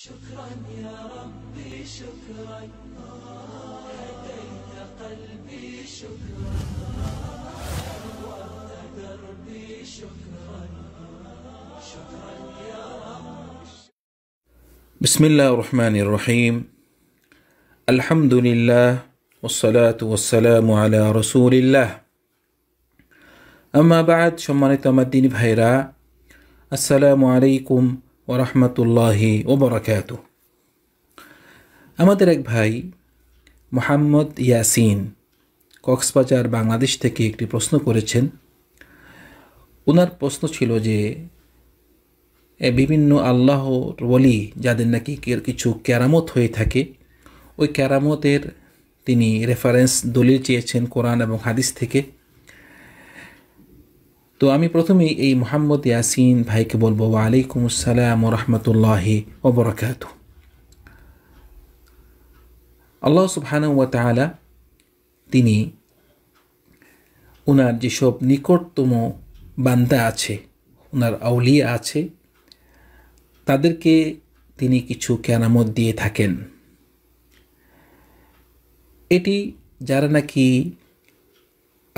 شكرا يا ربي شكرا هديت قلبي شكرا وأنت دربي شكرا شكرا يا رب بسم الله الرحمن الرحيم الحمد لله والصلاة والسلام على رسول الله أما بعد شمانة مدين بحيرا السلام عليكم ও রহমতুল্লাহি ও আমাদের এক ভাই মোহাম্মদ ইয়াসিন কক্সবাজার বাংলাদেশ থেকে একটি প্রশ্ন করেছেন ওনার প্রশ্ন ছিল যে বিভিন্ন আল্লাহ বলি যাদের নাকি কিছু ক্যারামত হয়ে থাকে ওই ক্যারামতের তিনি রেফারেন্স দলিল চেয়েছেন কোরআন এবং হাদিস থেকে তো আমি প্রথমেই এই মোহাম্মদ ইয়াসিন ভাইকে বলবো ওয়ালাইকুম আসসালাম রহমতুল্লাহ ওবরাকাত আল্লাহ সুবহান তিনি ওনার যেসব নিকটতম বান্দা আছে ওনার আউলিয়া আছে তাদেরকে তিনি কিছু কেনামত দিয়ে থাকেন এটি যারা নাকি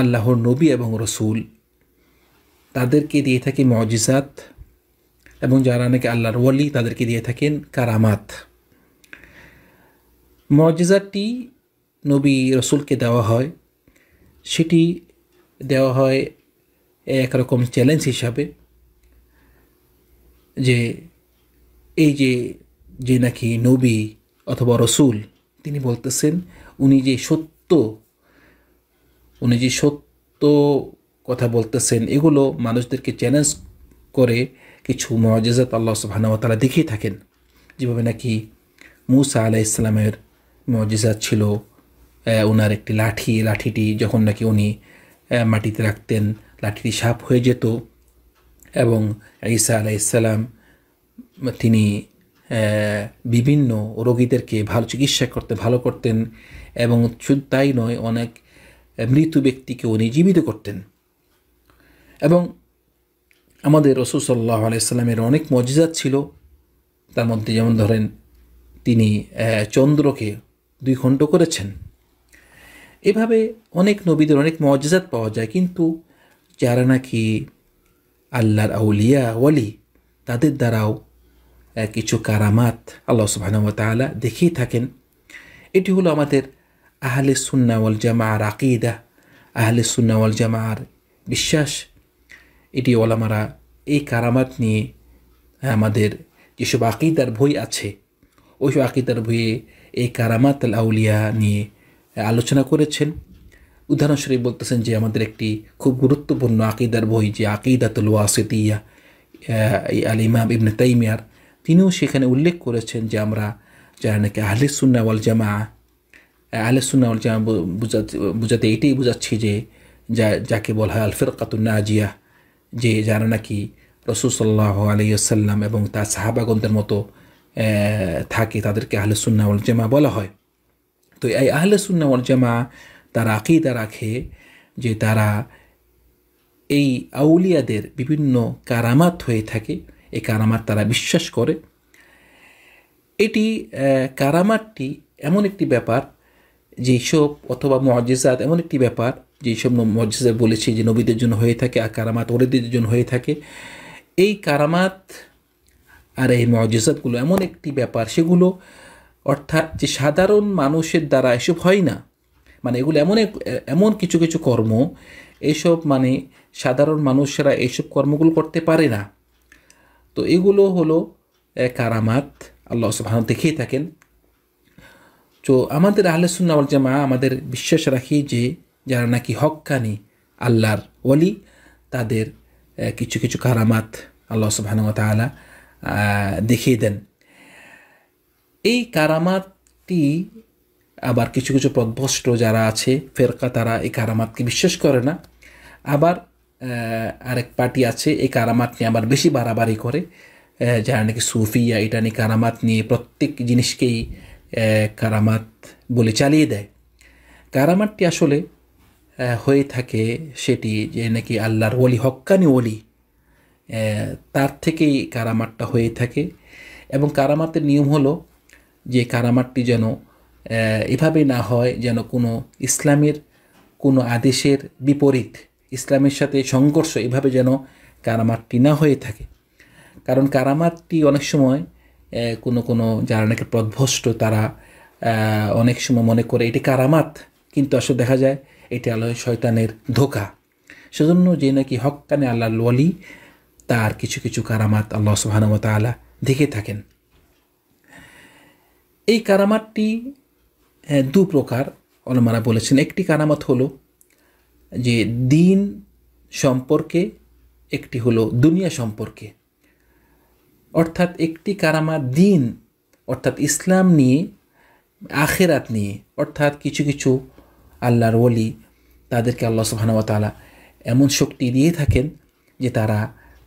আল্লাহর নবী এবং রসুল তাদেরকে দিয়ে থাকি মজিজাত এবং যারা নাকি আল্লাহর ওয়ালি তাদেরকে দিয়ে থাকেন কারামাত মজিজাতটি নবী রসুলকে দেওয়া হয় সেটি দেওয়া হয় একরকম চ্যালেঞ্জ হিসাবে যে এই যে যে নাকি নবী অথবা রসুল তিনি বলতেছেন উনি যে সত্য উনি যে সত্য কথা বলতেছেন এগুলো মানুষদেরকে চ্যালেঞ্জ করে কিছু মজেজাত আল্লাহ সুবাহানতালা দেখিয়ে থাকেন যেভাবে নাকি মুসা আলাহ ইসলামের মজেজাত ছিল ওনার একটি লাঠি লাঠিটি যখন নাকি উনি মাটিতে রাখতেন লাঠিটি সাপ হয়ে যেত এবং ঈসা আলাহ ইসলাম তিনি বিভিন্ন রোগীদেরকে ভালো চিকিৎসা করতে ভালো করতেন এবং শুধু তাই নয় অনেক মৃত ব্যক্তিকে উনি জীবিত করতেন এবং আমাদের রসুল সাল্লাহ আলাইস্লামের অনেক মজিজাত ছিল তার মধ্যে যেমন ধরেন তিনি চন্দ্রকে দুই খণ্ড করেছেন এভাবে অনেক নবীদের অনেক মজিজাত পাওয়া যায় কিন্তু যারা নাকি আল্লাহর আউলিয়া ওয়ালি তাদের দ্বারাও কিছু কারামাত আল্লাহ সুবাহানুতালা দেখেই থাকেন এটি হলো আমাদের আহলে সুন্নাওয়াল জামার আকিদা আহলে সুন্নাওয়াল জামার বিশ্বাস এটি ওলামারা এই কারামাত নিয়ে হ্যাঁ, আমাদের যেসব আকিদার বই আছে ওইসব আকিদার বইয়ে এই কারামাত আউলিয়া নিয়ে আলোচনা করেছেন উদাহরণস্বরূপ বলতেছেন যে আমাদের একটি খুব গুরুত্বপূর্ণ আকিদার বই যে আকিদাতুল ওয়াসেতিয়া আল ইমাম ইবনে তাইমিয়ার তিনিও সেখানে উল্লেখ করেছেন যে আমরা যারা নাকি আহলে সুন্না ওয়াল জামা আহলে সুন্না ওয়াল জামা বোঝাতে এটাই বোঝাচ্ছি যে যা যাকে বলা হয় আলফের কাতুন্না আজিয়া যে যারা নাকি রসুসল্লাহ আলিয়াল্লাম এবং তার সাহাবাগন্ধের মতো থাকে তাদেরকে আহলে সুন্নাউল জামা বলা হয় তো এই আহলে সুন্নাউল জামা তারা আকিদা রাখে যে তারা এই আউলিয়াদের বিভিন্ন কারামাত হয়ে থাকে এই কারামাত তারা বিশ্বাস করে এটি কারামাতটি এমন একটি ব্যাপার যেসব অথবা মজিজাত এমন একটি ব্যাপার যেসব মজিজা বলেছি যে নবীদের জন্য হয়ে থাকে আর কারামাত ওরেদের জন্য হয়ে থাকে এই কারামাত আর এই মজিজাতগুলো এমন একটি ব্যাপার সেগুলো অর্থাৎ যে সাধারণ মানুষের দ্বারা এসব হয় না মানে এগুলো এমন এক এমন কিছু কিছু কর্ম এইসব মানে সাধারণ মানুষেরা এইসব কর্মগুলো করতে পারে না তো এগুলো হলো কারামাত আল্লাহ সুবাহ দেখেই থাকেন তো আমাদের আহলে সুন্নাওয়াল জামা আমাদের বিশ্বাস রাখি যে যারা নাকি হকানি আল্লাহর ওলি তাদের কিছু কিছু কারামাত আল্লাহ সুবাহানুমতালা দেখিয়ে দেন এই কারামাতটি আবার কিছু কিছু পদভষ্ট যারা আছে ফেরকা তারা এই কারামাতকে বিশ্বাস করে না আবার আরেক পার্টি আছে এই কারামাত নিয়ে আবার বেশি বাড়াবাড়ি করে যারা নাকি সুফিয়া এটা নিয়ে কারামাত নিয়ে প্রত্যেক জিনিসকেই কারামাত বলে চালিয়ে দেয় কারামাতটি আসলে হয়ে থাকে সেটি যে নাকি আল্লাহর ওলি হক্কানি ওলি তার থেকেই কারামাতটা হয়ে থাকে এবং কারামাতের নিয়ম হলো যে কারামাতটি যেন এভাবে না হয় যেন কোনো ইসলামের কোনো আদেশের বিপরীত ইসলামের সাথে সংঘর্ষ এভাবে যেন কারামাতটি না হয়ে থাকে কারণ কারামাতটি অনেক সময় কোনো কোনো যারা নাকি পদভ্রষ্ট তারা অনেক সময় মনে করে এটি কারামাত কিন্তু আসলে দেখা যায় এটি আলোয় শয়তানের ধোকা সেজন্য যে নাকি হকানে আল্লাহ ললি তার কিছু কিছু কারামাত আল্লাহ সুহানুমত আলা দেখে থাকেন এই কারামাতটি দু প্রকার অলমারা বলেছেন একটি কারামাত হলো যে দিন সম্পর্কে একটি হলো দুনিয়া সম্পর্কে অর্থাৎ একটি কারামা দিন অর্থাৎ ইসলাম নিয়ে আখেরাত নিয়ে অর্থাৎ কিছু কিছু আল্লাহর ওলি তাদেরকে আল্লাহ সুহানওয়াতালা এমন শক্তি দিয়ে থাকেন যে তারা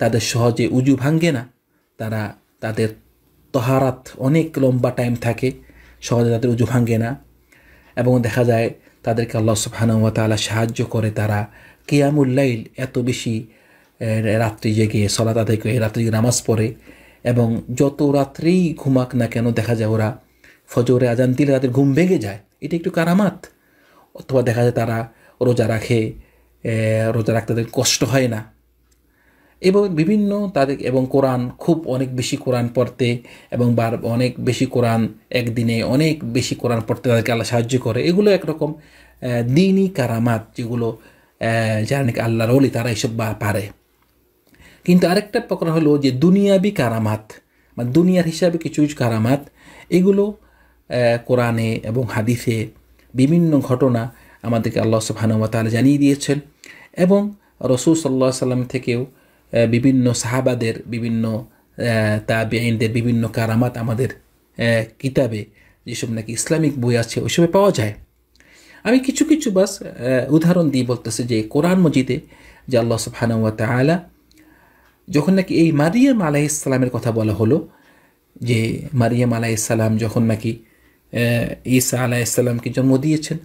তাদের সহজে উজু ভাঙ্গে না তারা তাদের তহারাত অনেক লম্বা টাইম থাকে সহজে তাদের উজু ভাঙ্গে না এবং দেখা যায় তাদেরকে আল্লাহ সুবহানওয়াতালা সাহায্য করে তারা কিয়ামুল্লাইল এত বেশি রাত্রি জেগে সলা তাদেরকে রাত্রি নামাজ পড়ে এবং যত রাত্রেই ঘুমাক না কেন দেখা যায় ওরা ফজরে আজান দিলে তাদের ঘুম ভেঙে যায় এটা একটু কারামাত অথবা দেখা যায় তারা রোজা রাখে রোজা রাখতে তাদের কষ্ট হয় না এবং বিভিন্ন তাদের এবং কোরআন খুব অনেক বেশি কোরআন পড়তে এবং বার অনেক বেশি কোরআন একদিনে অনেক বেশি কোরআন পড়তে তাদেরকে আল্লাহ সাহায্য করে এগুলো একরকম দিনই কারামাত যেগুলো যারা নাকি আল্লাহর অলি তারা এসব পারে কিন্তু আরেকটা প্রকার হলো যে দুনিয়াবি কারামাত বা মানে দুনিয়ার হিসাবে কিছু কিছু কারামাত এগুলো কোরআনে এবং হাদিসে বিভিন্ন ঘটনা আমাদেরকে আল্লাহ সুবাহানুমতাল জানিয়ে দিয়েছেন এবং রসুল সাল্লাহ সাল্লাম থেকেও বিভিন্ন সাহাবাদের বিভিন্ন আইনদের বিভিন্ন কারামাত আমাদের কিতাবে যেসব নাকি ইসলামিক বই আছে ওইসবে পাওয়া যায় আমি কিছু কিছু বাস উদাহরণ দিয়ে বলতেছি যে কোরআন মজিদে যে আল্লাহ সুবহানাহু তালা যখন নাকি এই মারিয়াম ইসলামের কথা বলা হলো যে মারিয়াম ইসলাম যখন নাকি ঈসা আলাইসাল্লামকে জন্ম দিয়েছেন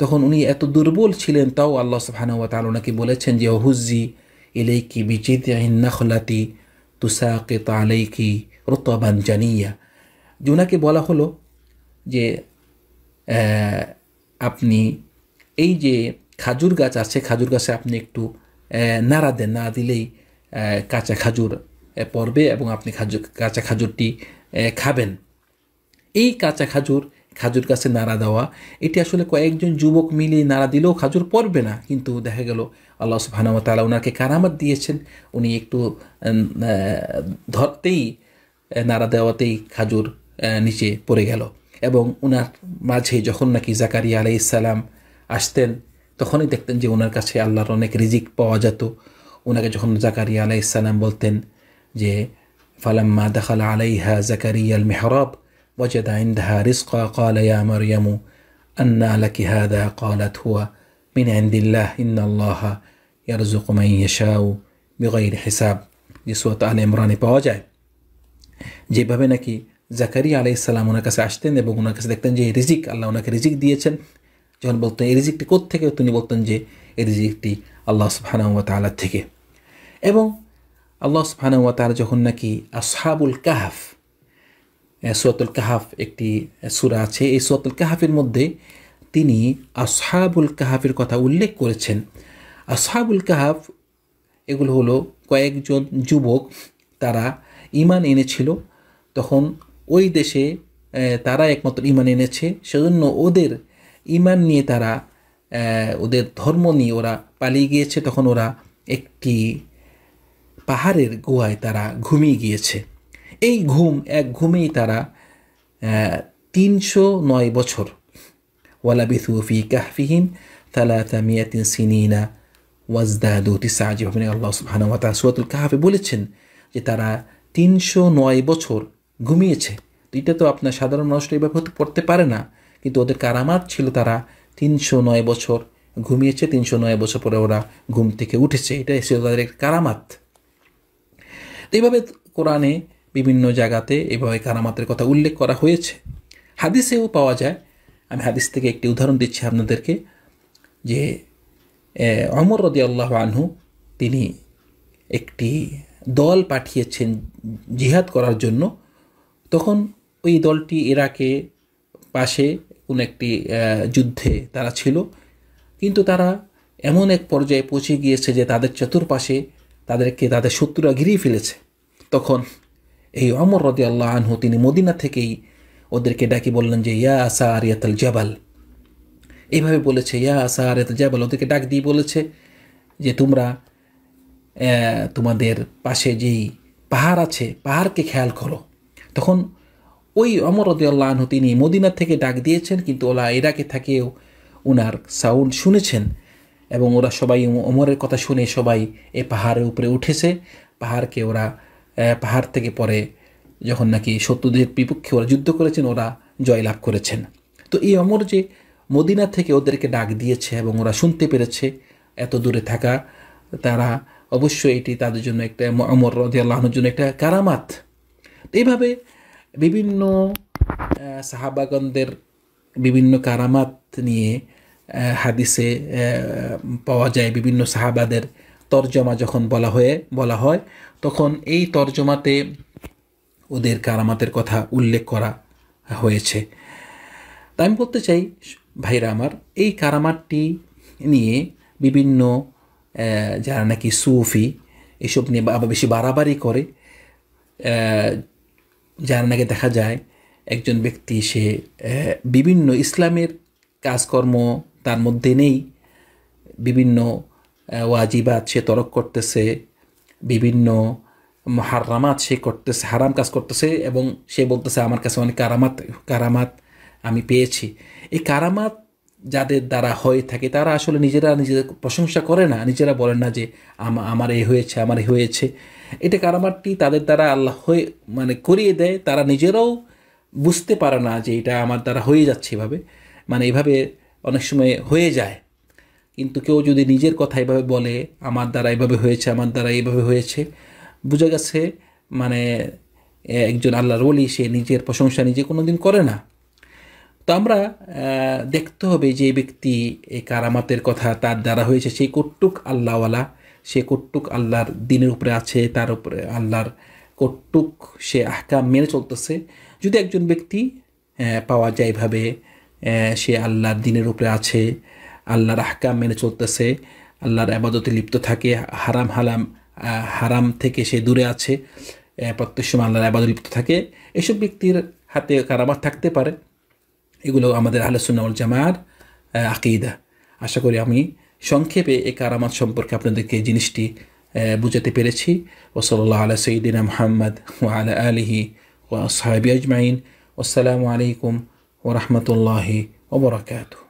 তখন উনি এত দুর্বল ছিলেন তাও আল্লাহ সুহানুয়া তাল ওনাকে বলেছেন যে অহুজি ইলেকি বিচিত নাখলাতি তুষাকে তালেকি রতবান জানিয়া যে ওনাকে বলা হলো যে আপনি এই যে খাজুর গাছ আছে খাজুর গাছে আপনি একটু নাড়া দেন না দিলেই কাঁচা খাজুর পর্বে এবং আপনি খাজুর কাঁচা খাজুরটি খাবেন এই কাঁচা খাজুর খাজুর গাছে নাড়া দেওয়া এটি আসলে কয়েকজন যুবক মিলে নাড়া দিলেও খাজুর পড়বে না কিন্তু দেখা গেল আল্লাহ সুবহানাহু তাআলা ওনাকে কারামাত দিয়েছেন উনি একটু ধরতেই নাড়া দেওয়াতেই খাজুর নিচে পড়ে গেল এবং ওনার মাঝে যখন নাকি জাকারিয়া আলাইসালাম আসতেন তখনই দেখতেন যে ওনার কাছে আল্লাহর অনেক রিজিক পাওয়া যেত ওনাকে যখন জাকারিয়া আলাই ইসালাম বলতেন যে ফালাম্মা দখাল আলাইহা জাকারিয়া আল মেহরব وجد عندها رزقا قال يا مريم أنى لك هذا قالت هو من عند الله إن الله يرزق من يشاء بغير হিসাব যে সুরত আল ইমরানে পাওয়া যায় যেভাবে নাকি জাকারিয়া আলাই ইসলাম ওনার কাছে আসতেন এবং ওনার কাছে দেখতেন যে রিজিক আল্লাহ ওনাকে রিজিক দিয়েছেন যখন বলতেন এই রিজিকটি কোত্থেকে তিনি বলতেন যে এই রিজিকটি আল্লাহ সুবাহানা তালার থেকে এবং আল্লাহ সুফানুয়া তার যখন নাকি আসহাবুল কাহাফ সুয়াতুল কাহাফ একটি সুরা আছে এই সুয়াতুল কাহাফের মধ্যে তিনি আসহাবুল কাহাফের কথা উল্লেখ করেছেন আসহাবুল কাহাফ এগুলো হলো কয়েকজন যুবক তারা ইমান এনেছিল তখন ওই দেশে তারা একমাত্র ইমান এনেছে সেজন্য ওদের ইমান নিয়ে তারা ওদের ধর্ম নিয়ে ওরা পালিয়ে গিয়েছে তখন ওরা একটি পাহাড়ের গুহায় তারা ঘুমিয়ে গিয়েছে এই ঘুম এক ঘুমেই তারা তিনশো নয় বছর ওয়ালাবিথু ফি কাহফিহিম তালাতা মিয়াতিন সিনিনা ওয়াজদাদু তিসা যেভাবে আল্লাহ সুবাহানুমাতা সুয়াতুল কাহাফে বলেছেন যে তারা তিনশো নয় বছর ঘুমিয়েছে তো এটা তো আপনার সাধারণ মানুষরা এভাবে পড়তে পারে না কিন্তু ওদের কারামাত ছিল তারা তিনশো নয় বছর ঘুমিয়েছে তিনশো নয় বছর পরে ওরা ঘুম থেকে উঠেছে এটা ছিল তাদের কারামাত এভাবে কোরআনে বিভিন্ন জায়গাতে এভাবে কারামাতের কথা উল্লেখ করা হয়েছে হাদিসেও পাওয়া যায় আমি হাদিস থেকে একটি উদাহরণ দিচ্ছি আপনাদেরকে যে অমর রদি আল্লাহ আনহু তিনি একটি দল পাঠিয়েছেন জিহাদ করার জন্য তখন ওই দলটি এরাকে পাশে কোনো একটি যুদ্ধে তারা ছিল কিন্তু তারা এমন এক পর্যায়ে পৌঁছে গিয়েছে যে তাদের চতুর্পাশে তাদেরকে তাদের শত্রুরা ঘিরিয়ে ফেলেছে তখন এই অমর আল্লাহ আনহু তিনি মদিনা থেকেই ওদেরকে ডাকি বললেন যে ইয়া আসা আরিয়াতাল জাবাল এইভাবে বলেছে ইয়া আসা আরিয়াতাল জাবাল ওদেরকে ডাক দিয়ে বলেছে যে তোমরা তোমাদের পাশে যেই পাহাড় আছে পাহাড়কে খেয়াল করো তখন ওই অমর আল্লাহ আনহু তিনি মদিনা থেকে ডাক দিয়েছেন কিন্তু ওলা ইরাকে থাকেও ওনার সাউন্ড শুনেছেন এবং ওরা সবাই অমরের কথা শুনে সবাই এ পাহাড়ের উপরে উঠেছে পাহাড়কে ওরা পাহাড় থেকে পরে যখন নাকি শত্রুদের বিপক্ষে ওরা যুদ্ধ করেছেন ওরা জয়লাভ করেছেন তো এই অমর যে মদিনা থেকে ওদেরকে ডাক দিয়েছে এবং ওরা শুনতে পেরেছে এত দূরে থাকা তারা অবশ্যই এটি তাদের জন্য একটা অমর রদি আল্লাহর জন্য একটা কারামাত এইভাবে বিভিন্ন সাহাবাগনদের বিভিন্ন কারামাত নিয়ে হাদিসে পাওয়া যায় বিভিন্ন সাহাবাদের তর্জমা যখন বলা হয়ে বলা হয় তখন এই তর্জমাতে ওদের কারামাতের কথা উল্লেখ করা হয়েছে তাই আমি বলতে চাই ভাইরা আমার এই কারামাতটি নিয়ে বিভিন্ন যারা নাকি সুফি এসব নিয়ে আবার বেশি বাড়াবাড়ি করে যারা নাকি দেখা যায় একজন ব্যক্তি সে বিভিন্ন ইসলামের কাজকর্ম তার মধ্যে নেই বিভিন্ন ওয়াজিবাত সে তরক করতেছে বিভিন্ন হারামাত সে করতেছে হারাম কাজ করতেছে এবং সে বলতেছে আমার কাছে অনেক কারামাত কারামাত আমি পেয়েছি এই কারামাত যাদের দ্বারা হয়ে থাকে তারা আসলে নিজেরা নিজেদের প্রশংসা করে না নিজেরা বলেন না যে আমার এ হয়েছে আমার এ হয়েছে এটা কারামাতটি তাদের দ্বারা আল্লাহ হয়ে মানে করিয়ে দেয় তারা নিজেরাও বুঝতে পারে না যে এটা আমার দ্বারা হয়ে যাচ্ছে এভাবে মানে এভাবে অনেক সময় হয়ে যায় কিন্তু কেউ যদি নিজের কথা এভাবে বলে আমার দ্বারা এভাবে হয়েছে আমার দ্বারা এভাবে হয়েছে বোঝা গেছে মানে একজন আল্লাহর বলি সে নিজের প্রশংসা নিজে কোনো দিন করে না তো আমরা দেখতে হবে যে ব্যক্তি এই কারামাতের কথা তার দ্বারা হয়েছে সেই কট্টুক আল্লাহওয়ালা সে কট্টুক আল্লাহর দিনের উপরে আছে তার উপরে আল্লাহর কট্টুক সে আহকাম মেনে চলতেছে যদি একজন ব্যক্তি পাওয়া যায় এভাবে সে আল্লাহর দিনের উপরে আছে আল্লাহর আহকাম মেনে চলতেছে আল্লাহর আবাদতে লিপ্ত থাকে হারাম হালাম হারাম থেকে সে দূরে আছে প্রত্যেক সময় আল্লাহর আবাদত লিপ্ত থাকে এসব ব্যক্তির হাতে কারামাত থাকতে পারে এগুলো আমাদের আহলসুল্নাউল জামার আকিদা আশা করি আমি সংক্ষেপে এই কারামাত সম্পর্কে আপনাদেরকে জিনিসটি বুঝাতে পেরেছি ওসল্লা আলা সঈদিনা মোহাম্মদ ও আলা আলহি ও সাহেব আজমাইন আসসালামু আলাইকুম ও রহমতুল্লাহি ওবরাকাতু